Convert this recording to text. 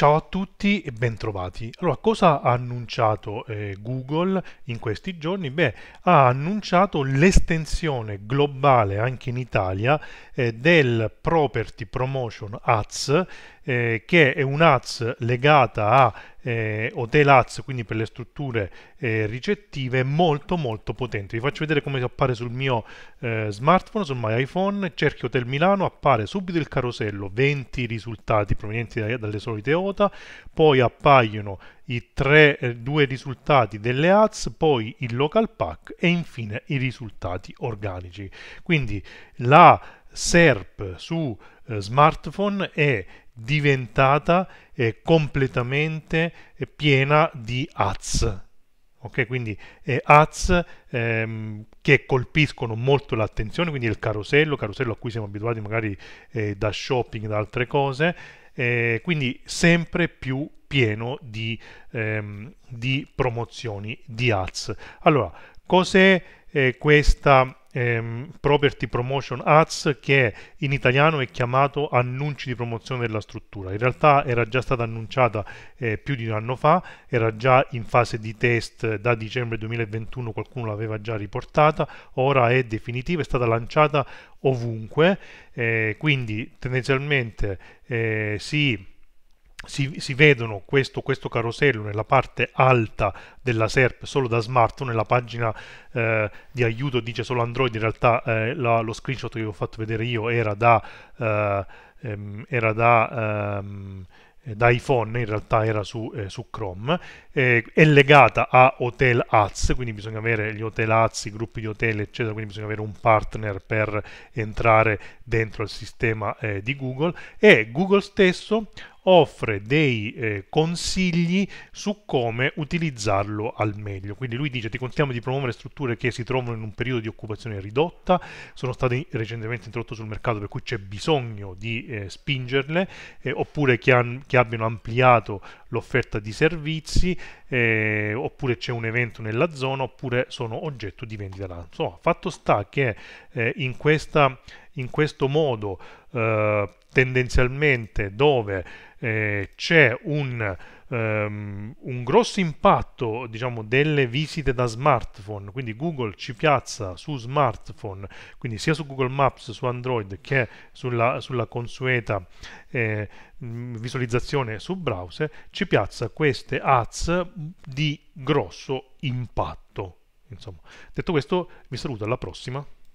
Ciao a tutti e bentrovati. Allora, cosa ha annunciato eh, Google in questi giorni? Beh, ha annunciato l'estensione globale anche in Italia eh, del Property Promotion Ads eh, che è un'AZ legata a eh, hotel AZ, quindi per le strutture eh, ricettive, molto molto potente. Vi faccio vedere come appare sul mio eh, smartphone, sul mio iPhone, cerchi Hotel Milano, appare subito il carosello, 20 risultati provenienti da, dalle solite OTA, poi appaiono i tre, eh, due risultati delle ads, poi il local pack e infine i risultati organici. Quindi la SERP su eh, smartphone è diventata eh, completamente eh, piena di ads. Ok, quindi eh, ads ehm, che colpiscono molto l'attenzione, quindi il carosello, carosello a cui siamo abituati magari eh, da shopping, da altre cose, eh, quindi sempre più pieno di, ehm, di promozioni, di ads. Allora, cos'è questa ehm, Property Promotion Ads che in italiano è chiamato annunci di promozione della struttura. In realtà era già stata annunciata eh, più di un anno fa, era già in fase di test eh, da dicembre 2021, qualcuno l'aveva già riportata, ora è definitiva, è stata lanciata ovunque, eh, quindi tendenzialmente eh, si si, si, vedono questo, questo, carosello nella parte alta della SERP solo da smartphone, nella pagina eh, di aiuto dice solo Android, in realtà eh, la, lo screenshot che vi ho fatto vedere io era da, eh, ehm, era da, ehm, da, iPhone, in realtà era su, eh, su Chrome, è legata a Hotel Ads, quindi bisogna avere gli Hotel Ads, i gruppi di hotel, eccetera, quindi bisogna avere un partner per entrare dentro il sistema eh, di Google e Google stesso offre dei eh, consigli su come utilizzarlo al meglio. Quindi lui dice ti contiamo di promuovere strutture che si trovano in un periodo di occupazione ridotta, sono state recentemente introdotte sul mercato per cui c'è bisogno di eh, spingerle, eh, oppure che, han, che, abbiano ampliato l'offerta di servizi, eh, oppure c'è un evento nella zona, oppure sono oggetto di vendita. Insomma, fatto sta che eh, in questa in questo modo eh, tendenzialmente dove eh, c'è un, um, un, grosso impatto diciamo, delle visite da smartphone, quindi Google ci piazza su smartphone, quindi sia su Google Maps su Android che sulla, sulla consueta eh, mm, visualizzazione su browser, ci piazza queste ads di grosso impatto. Insomma. Detto questo, vi saluto alla prossima.